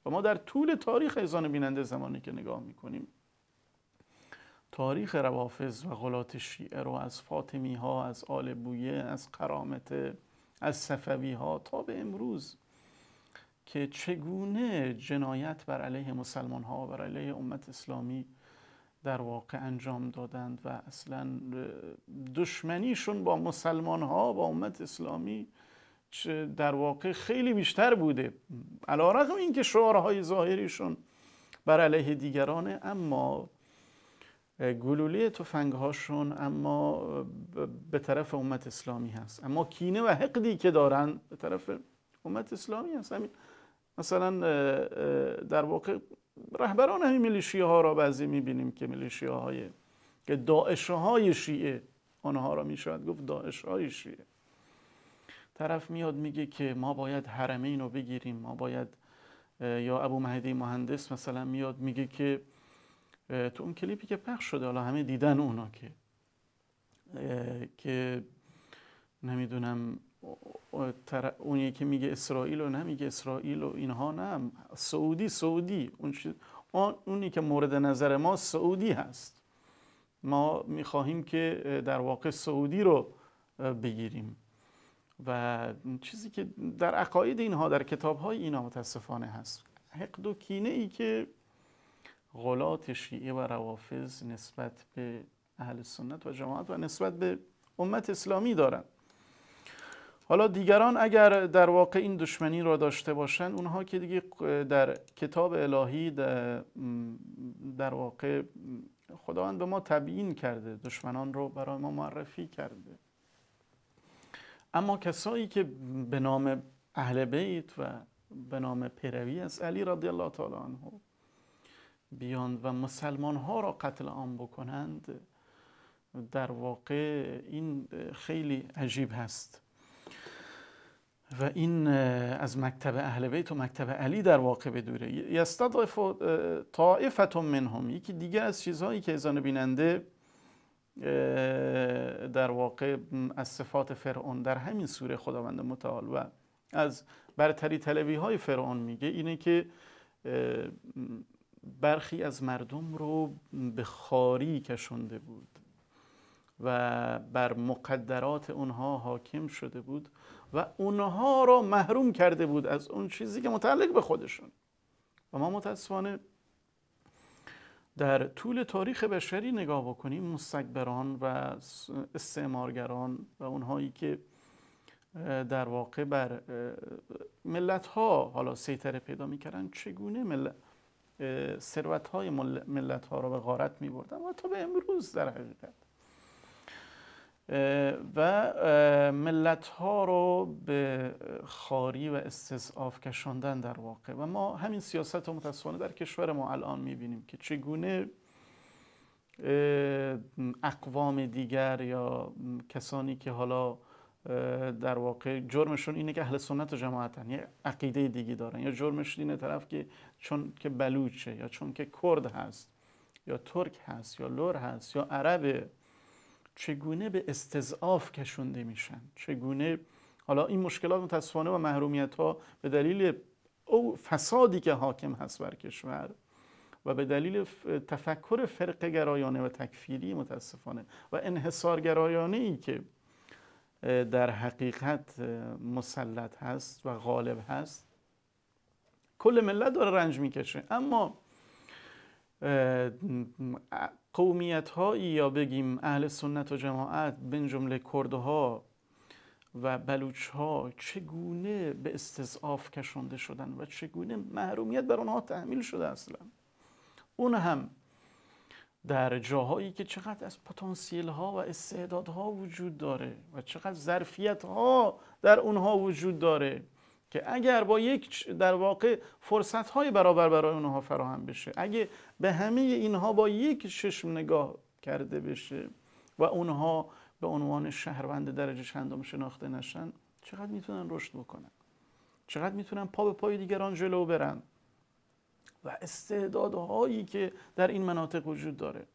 و ما در طول تاریخ ایزان بیننده زمانی که نگاه میکنیم تاریخ روافظ و غلات شیعه رو از فاطمی ها از آل بویه از قرامت از صفوی ها تا به امروز که چگونه جنایت بر علیه مسلمان ها بر علیه امت اسلامی در واقع انجام دادند و اصلا دشمنیشون با مسلمان ها با امت اسلامی در واقع خیلی بیشتر بوده علا رقم این که شعارهای ظاهریشون بر علیه دیگرانه اما گلوله تفنگهاشون اما به طرف امت اسلامی هست اما کینه و حقدی که دارن به طرف امت اسلامی هست همین مثلا در واقع رهبران همین میلیشیه ها را بعضی میبینیم که میلیشیه های که داعش های شیعه آنها را میشود گفت داعش های شیعه طرف میاد میگه که ما باید حرمین رو بگیریم ما باید یا ابو مهدی مهندس مثلا میاد میگه که تو اون کلیپی که پخش شده حالا همه دیدن اونا که که نمیدونم اونی که میگه اسرائیل و نمیگه اسرائیل و اینها نه سعودی سعودی اون اونی که مورد نظر ما سعودی هست ما میخواهیم که در واقع سعودی رو بگیریم و چیزی که در عقاید اینها در کتاب های اینها متاسفانه هست حقد و کینه ای که غلات شیعه و روافظ نسبت به اهل سنت و جماعت و نسبت به امت اسلامی دارن حالا دیگران اگر در واقع این دشمنی را داشته باشند اونها که دیگه در کتاب الهی در واقع خداوند به ما تبیین کرده دشمنان رو برای ما معرفی کرده اما کسایی که به نام اهل بیت و به نام پیروی از علی رضی الله تعالی عنه بیان و مسلمان ها را قتل عام بکنند در واقع این خیلی عجیب هست و این از مکتب اهل بیت و مکتب علی در واقع به دوره یستضعف طائفت منهم یکی دیگه از چیزهایی که ازان بیننده در واقع از صفات فرعون در همین سوره خداوند متعال و از برتری تلوی های فرعون میگه اینه که برخی از مردم رو به خاری کشنده بود و بر مقدرات اونها حاکم شده بود و اونها را محروم کرده بود از اون چیزی که متعلق به خودشون و ما متاسفانه در طول تاریخ بشری نگاه بکنیم مستکبران و استعمارگران و اونهایی که در واقع بر ملتها حالا سیطره پیدا میکردن چگونه ملت ثروت های ملت ها را به غارت می بردن و تا به امروز در حقیقت و ملت ها رو به خاری و استصاف کشاندن در واقع و ما همین سیاست رو متاسفانه در کشور ما الان میبینیم که چگونه اقوام دیگر یا کسانی که حالا در واقع جرمشون اینه که اهل سنت و جماعتن یه عقیده دیگی دارن یا جرمشون اینه طرف که چون که بلوچه یا چون که کرد هست یا ترک هست یا لور هست یا عربه چگونه به استضعاف کشونده میشن چگونه حالا این مشکلات متاسفانه و محرومیت ها به دلیل او فسادی که حاکم هست بر کشور و به دلیل تفکر فرق گرایانه و تکفیری متاسفانه و انحصار ای که در حقیقت مسلط هست و غالب هست کل ملت داره رنج میکشه اما قومیت هایی یا بگیم اهل سنت و جماعت بین جمله کردها و بلوچ ها چگونه به استضعاف کشانده شدن و چگونه محرومیت بر آنها تحمیل شده اصلا اون هم در جاهایی که چقدر از پتانسیل ها و استعدادها وجود داره و چقدر ظرفیت ها در اونها وجود داره که اگر با یک در واقع فرصت های برابر برای اونها فراهم بشه اگه به همه اینها با یک چشم نگاه کرده بشه و اونها به عنوان شهروند درجه چندم شناخته نشن چقدر میتونن رشد بکنن چقدر میتونن پا به پای دیگران جلو برن و استعدادهایی که در این مناطق وجود داره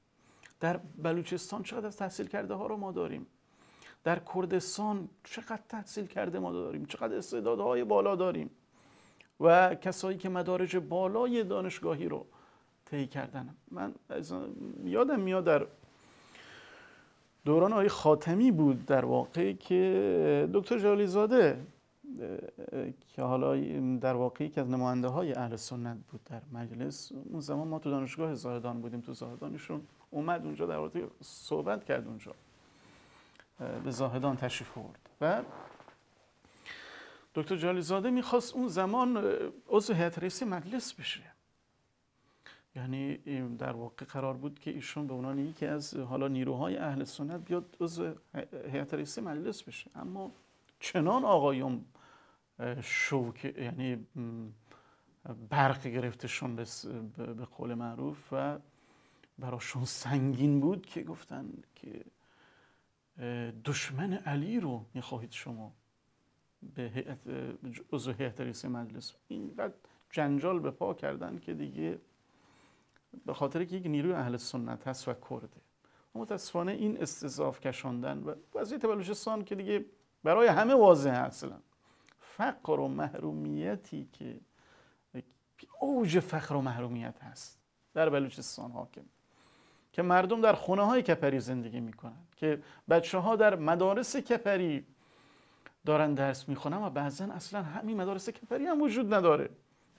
در بلوچستان چقدر از تحصیل کرده ها رو ما داریم در کردستان چقدر تحصیل کرده ما داریم چقدر استعدادهای بالا داریم و کسایی که مدارج بالای دانشگاهی رو طی کردن من یادم میاد در دوران آی خاتمی بود در واقع که دکتر جلالی زاده که حالا در واقعی یکی از نماینده های اهل سنت بود در مجلس اون زمان ما تو دانشگاه زاهدان بودیم تو زاهدانشون اومد اونجا در واقع صحبت کرد اونجا به زاهدان تشریف و دکتر جالیزاده میخواست اون زمان عضو هیئت رئیسی مجلس بشه یعنی در واقع قرار بود که ایشون به عنوان یکی از حالا نیروهای اهل سنت بیاد عضو هیئت رئیس مجلس بشه اما چنان آقایون که یعنی برق گرفتشون به قول معروف و براشون سنگین بود که گفتن که دشمن علی رو میخواهید شما به هیئت عضو هیئت رئیسه مجلس اینقدر جنجال به پا کردن که دیگه به خاطر که یک نیروی اهل سنت هست و کرده متاسفانه این استضاف کشاندن و وضعیت بلوچستان که دیگه برای همه واضحه اصلا فقر و محرومیتی که اوج فقر و محرومیت هست در بلوچستان حاکم که مردم در خونه های کپری زندگی میکنن که بچه ها در مدارس کپری دارن درس میخونن و بعضا اصلا همین مدارس کپری هم وجود نداره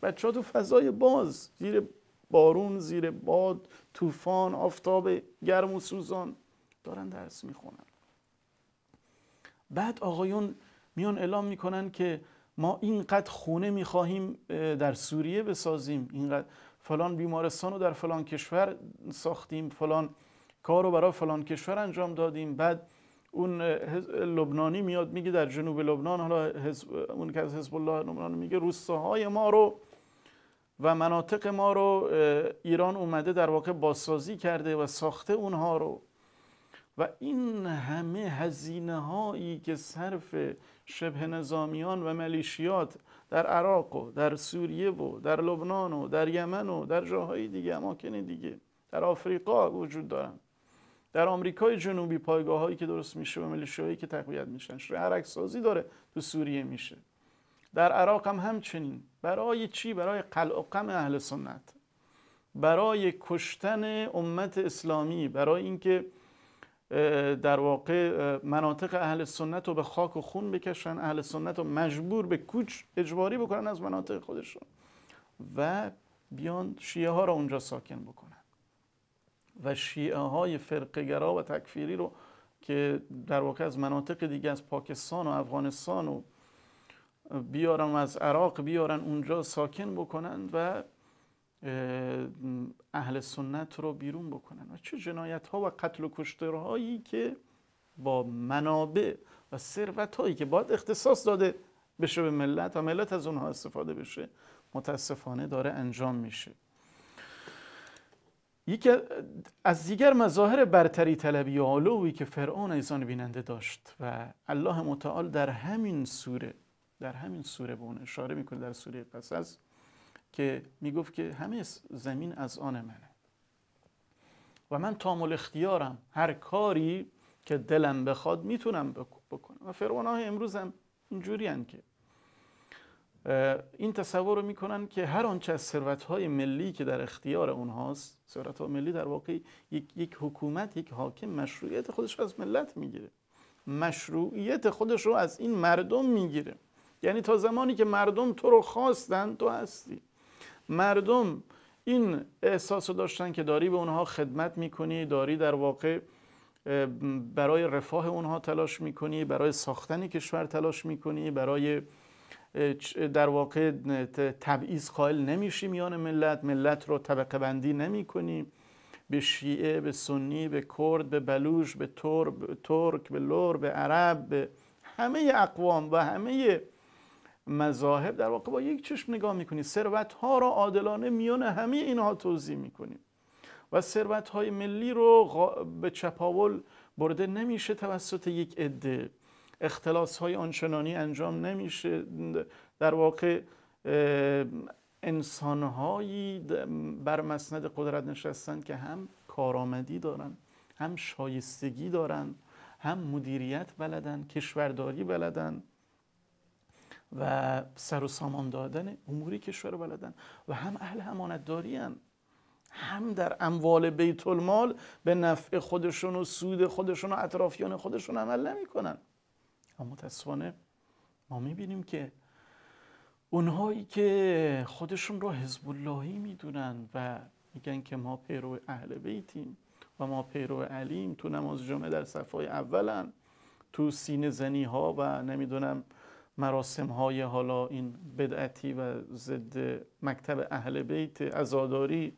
بچه ها تو فضای باز زیر بارون زیر باد طوفان آفتاب گرم و سوزان دارن درس میخونن بعد آقایون میان اعلام میکنن که ما اینقدر خونه میخواهیم در سوریه بسازیم اینقدر فلان بیمارستان رو در فلان کشور ساختیم فلان کار رو برای فلان کشور انجام دادیم بعد اون لبنانی میاد میگه در جنوب لبنان حالا اون که از حزب الله لبنان میگه روستاهای ما رو و مناطق ما رو ایران اومده در واقع بازسازی کرده و ساخته اونها رو و این همه هزینه هایی که صرف شبه نظامیان و ملیشیات در عراق و در سوریه و در لبنان و در یمن و در جاهای دیگه اماکن دیگه در آفریقا وجود دارن در آمریکای جنوبی پایگاه هایی که درست میشه و ملیشیایی که تقویت میشن شرعرک سازی داره تو سوریه میشه در عراق هم همچنین برای چی برای قلع قم اهل سنت برای کشتن امت اسلامی برای اینکه در واقع مناطق اهل سنت رو به خاک و خون بکشن اهل سنت رو مجبور به کوچ اجباری بکنن از مناطق خودشون و بیان شیعه ها را اونجا ساکن بکنن و شیعه های فرقگرا و تکفیری رو که در واقع از مناطق دیگه از پاکستان و افغانستان و بیارن و از عراق بیارن اونجا ساکن بکنن و اهل سنت رو بیرون بکنن و چه جنایت ها و قتل و کشترهایی که با منابع و ثروت هایی که باید اختصاص داده بشه به ملت و ملت از اونها استفاده بشه متاسفانه داره انجام میشه یکی از دیگر مظاهر برتری طلبی و علوی که فرعون ایزان بیننده داشت و الله متعال در همین سوره در همین سوره به اون اشاره میکنه در سوره قصص که میگفت که همه زمین از آن منه و من تامل اختیارم هر کاری که دلم بخواد میتونم بکنم و فرعون های امروز هم اینجوری که این تصور رو میکنن که هر آنچه از ثروت های ملی که در اختیار اونهاست ثروت ملی در واقع یک،, یک حکومت یک حاکم مشروعیت خودش رو از ملت میگیره مشروعیت خودش رو از این مردم میگیره یعنی تا زمانی که مردم تو رو خواستن تو هستی مردم این احساس رو داشتن که داری به اونها خدمت میکنی داری در واقع برای رفاه اونها تلاش میکنی برای ساختن کشور تلاش میکنی برای در واقع تبعیض قائل نمیشی میان ملت ملت رو طبقه بندی نمی کنی به شیعه به سنی به کرد به بلوش به ترک به لور به عرب به همه اقوام و همه مذاهب در واقع با یک چشم نگاه میکنید. ثروت ها را عادلانه میان همه اینها توضیح میکنیم و ثروت های ملی رو به چپاول برده نمیشه توسط یک عده اختلاس های آنچنانی انجام نمیشه در واقع انسانهایی بر مسند قدرت نشستن که هم کارآمدی دارند هم شایستگی دارند هم مدیریت بلدن کشورداری بلدن و سر و سامان دادن امور کشور رو بلدن و هم اهل داری هم هم در اموال بیت المال به نفع خودشون و سود خودشون و اطرافیان خودشون عمل نمیکنن اما متاسفانه ما میبینیم که اونهایی که خودشون را حزب اللهی میدونن و میگن که ما پیرو اهل بیتیم و ما پیرو علیم تو نماز جمعه در صفای اولن تو سینه زنی ها و نمیدونم مراسم های حالا این بدعتی و ضد مکتب اهل بیت ازاداری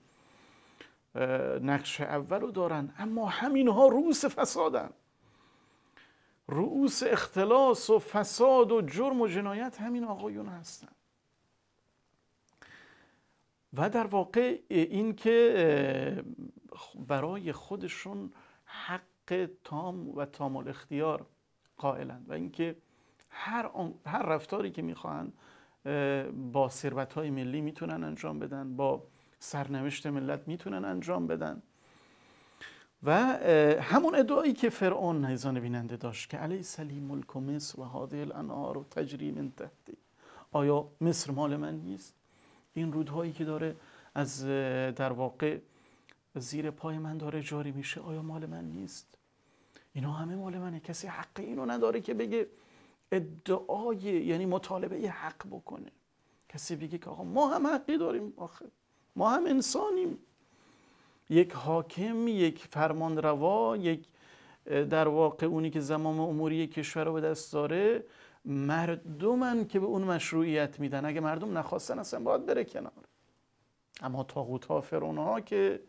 نقش اول رو دارن اما همین ها رؤوس فسادن رؤوس اختلاس و فساد و جرم و جنایت همین آقایون هستن و در واقع این که برای خودشون حق تام و تام الاختیار قائلند و اینکه هر, هر رفتاری که میخوان با ثروت های ملی میتونن انجام بدن با سرنوشت ملت میتونن انجام بدن و همون ادعایی که فرعون نیزان بیننده داشت که علی سلیم ملک و مصر و هاده الانهار و تجری من تحتی آیا مصر مال من نیست؟ این رودهایی که داره از در واقع زیر پای من داره جاری میشه آیا مال من نیست؟ اینا همه مال منه کسی حق اینو نداره که بگه ادعای یعنی مطالبه حق بکنه کسی بگه که آقا ما هم حقی داریم آخه ما هم انسانیم یک حاکم یک روا یک در واقع اونی که زمام اموری کشور رو به دست داره مردمن که به اون مشروعیت میدن اگه مردم نخواستن اصلا باید بره کنار اما تاغوت ها فرون ها که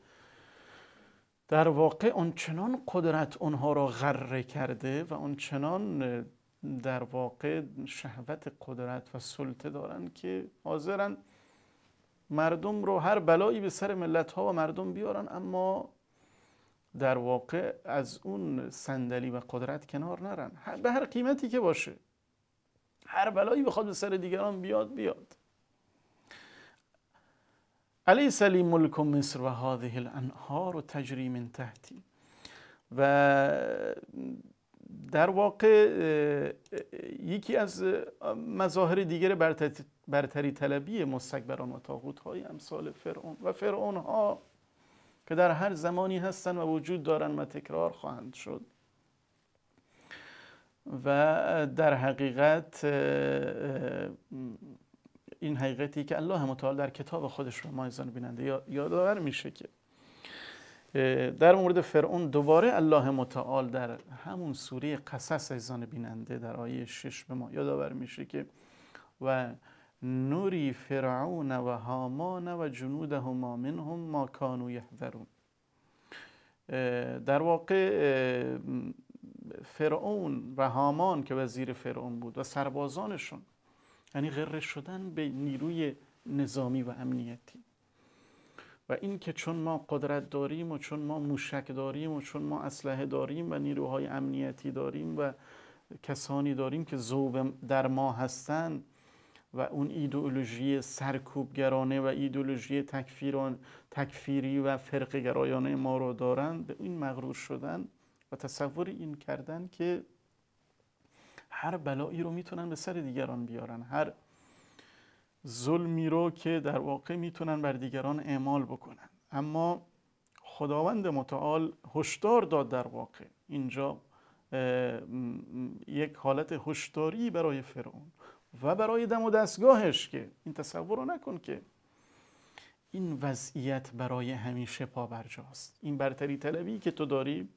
در واقع چنان قدرت اونها را غره کرده و چنان در واقع شهوت قدرت و سلطه دارن که حاضرن مردم رو هر بلایی به سر ملت ها و مردم بیارن اما در واقع از اون صندلی و قدرت کنار نرن به هر قیمتی که باشه هر بلایی بخواد به سر دیگران بیاد بیاد علی سلی ملک مصر و هذه الانهار و تجری من تحتی و در واقع یکی از مظاهر دیگر برتری طلبی مستکبران و تاغوت های امثال فرعون و فرعون ها که در هر زمانی هستند و وجود دارند و تکرار خواهند شد و در حقیقت این حقیقتی که الله متعال در کتاب خودش رو مایزان بیننده یادآور میشه که در مورد فرعون دوباره الله متعال در همون سوره قصص ایزان بیننده در آیه شش به ما یادآور میشه که و نوری فرعون و هامان و جنودهما منهم ما کانو یحذرون در واقع فرعون و هامان که وزیر فرعون بود و سربازانشون یعنی غره شدن به نیروی نظامی و امنیتی و این که چون ما قدرت داریم و چون ما موشک داریم و چون ما اسلحه داریم و نیروهای امنیتی داریم و کسانی داریم که زوب در ما هستند و اون ایدئولوژی سرکوبگرانه و ایدئولوژی تکفیری و فرق گرایانه ما رو دارن به این مغرور شدن و تصور این کردن که هر بلایی رو میتونن به سر دیگران بیارن هر ظلمی رو که در واقع میتونن بر دیگران اعمال بکنن اما خداوند متعال هشدار داد در واقع اینجا یک حالت هشداری برای فرعون و برای دم و دستگاهش که این تصور رو نکن که این وضعیت برای همیشه پا برجاست این برتری طلبی که تو داری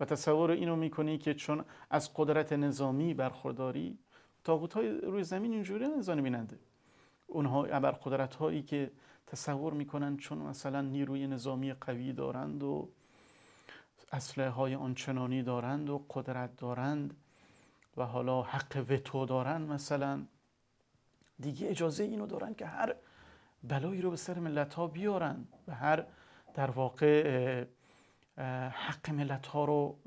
و تصور اینو میکنی که چون از قدرت نظامی برخورداری تاغوت های روی زمین اینجوری نظام بیننده اونها ابرقدرت هایی که تصور میکنن چون مثلا نیروی نظامی قوی دارند و اسلحه های آنچنانی دارند و قدرت دارند و حالا حق وتو دارند مثلا دیگه اجازه اینو دارند که هر بلایی رو به سر ملت ها بیارن و هر در واقع حق ملت ها رو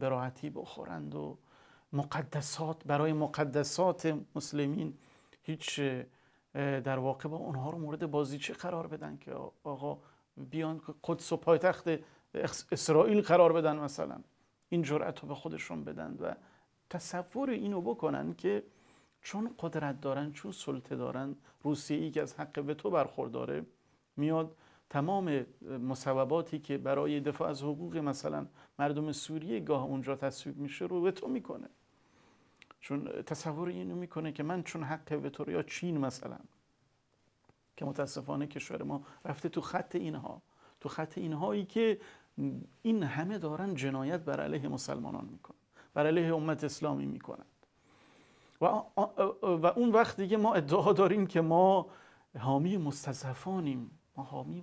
به راحتی بخورند و مقدسات برای مقدسات مسلمین هیچ در واقع با اونها رو مورد بازیچه قرار بدن که آقا بیان قدس و پایتخت اسرائیل قرار بدن مثلا این جرأت رو به خودشون بدن و تصور اینو بکنن که چون قدرت دارن چون سلطه دارن روسیه ای که از حق به تو برخورداره میاد تمام مصوباتی که برای دفاع از حقوق مثلا مردم سوریه گاه اونجا تصویب میشه رو به تو میکنه چون تصور اینو میکنه که من چون حق وتوریا یا چین مثلا که متاسفانه کشور ما رفته تو خط اینها تو خط اینهایی که این همه دارن جنایت بر علیه مسلمانان میکنن بر علیه امت اسلامی میکنن و, و اون وقت دیگه ما ادعا داریم که ما حامی مستضعفانیم ما حامی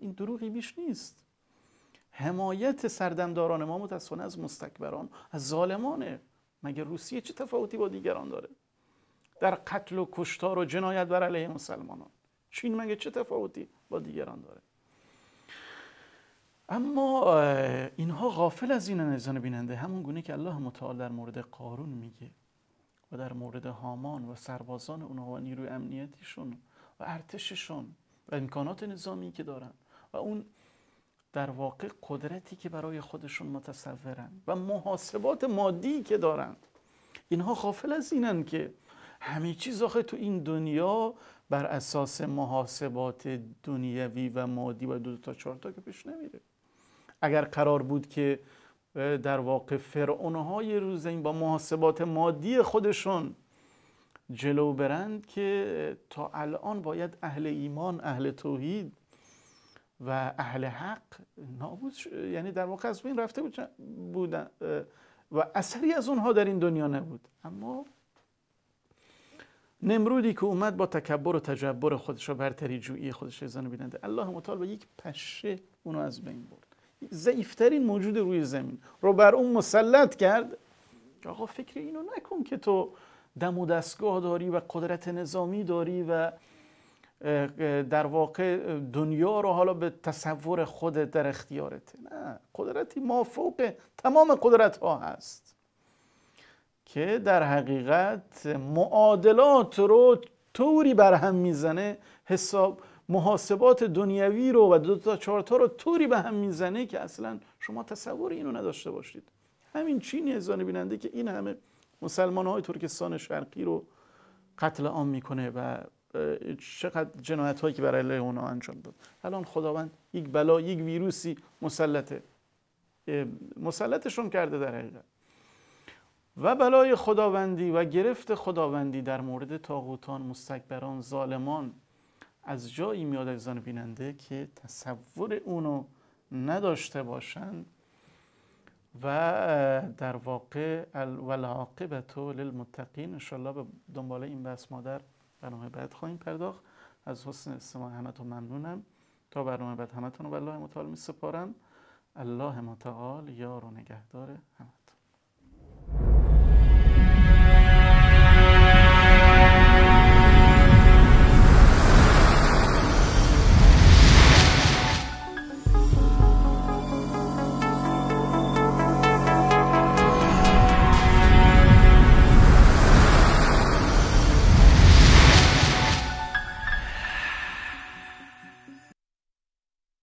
این دروغی بیش نیست حمایت سردمداران ما متاسفانه از مستکبران از ظالمانه مگه روسیه چه تفاوتی با دیگران داره در قتل و کشتار و جنایت بر علیه مسلمانان چین مگه چه تفاوتی با دیگران داره اما اینها غافل از این نزان بیننده همون گونه که الله متعال در مورد قارون میگه و در مورد هامان و سربازان اونها و نیروی امنیتیشون و ارتششون و امکانات نظامی که دارن و اون در واقع قدرتی که برای خودشون متصورند و محاسبات مادی که دارند اینها غافل از اینن که همه چیز آخه تو این دنیا بر اساس محاسبات دنیوی و مادی و دو, تا چهار تا که پیش نمیره اگر قرار بود که در واقع فرعونهای روز این با محاسبات مادی خودشون جلو برند که تا الان باید اهل ایمان اهل توحید و اهل حق نابود یعنی در واقع از بین رفته بودن و اثری از اونها در این دنیا نبود اما نمرودی که اومد با تکبر و تجبر خودش و برتری جویی خودش زنو بیننده الله مطال با یک پشه اونو از بین برد ضعیفترین موجود روی زمین رو بر اون مسلط کرد آقا فکر اینو نکن که تو دم و دستگاه داری و قدرت نظامی داری و در واقع دنیا رو حالا به تصور خود در اختیارته نه قدرتی ما فوق تمام قدرت ها هست که در حقیقت معادلات رو طوری هم میزنه حساب محاسبات دنیوی رو و دو تا تا رو طوری به هم میزنه که اصلا شما تصور اینو نداشته باشید همین چین ازان بیننده که این همه مسلمان های ترکستان شرقی رو قتل عام میکنه و چقدر جنایت هایی که برای اونا انجام داد الان خداوند یک بلا یک ویروسی مسلطه مسلطشون کرده در حقیقت و بلای خداوندی و گرفت خداوندی در مورد تاغوتان مستکبران ظالمان از جایی میاد زن بیننده که تصور اونو نداشته باشند و در واقع العاقبت للمتقین انشالله به دنباله این بحث مادر برنامه بعد خواهیم پرداخت از حسن استماع همتون ممنونم تا برنامه بعد همتون رو به الله متعال می سپارم الله متعال یار و نگهدار همه